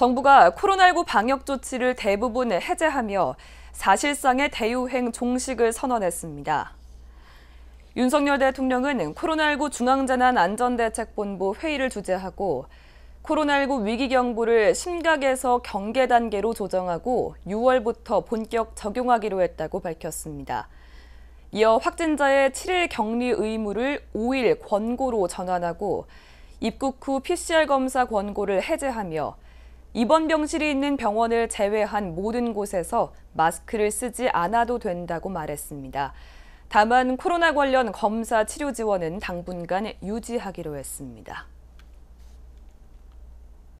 정부가 코로나19 방역 조치를 대부분 해제하며 사실상의 대유행 종식을 선언했습니다. 윤석열 대통령은 코로나19 중앙재난 안전대책본부 회의를 주재하고 코로나19 위기경보를 심각에서 경계 단계로 조정하고 6월부터 본격 적용하기로 했다고 밝혔습니다. 이어 확진자의 7일 격리 의무를 5일 권고로 전환하고 입국 후 PCR 검사 권고를 해제하며 입원 병실이 있는 병원을 제외한 모든 곳에서 마스크를 쓰지 않아도 된다고 말했습니다. 다만 코로나 관련 검사 치료 지원은 당분간 유지하기로 했습니다.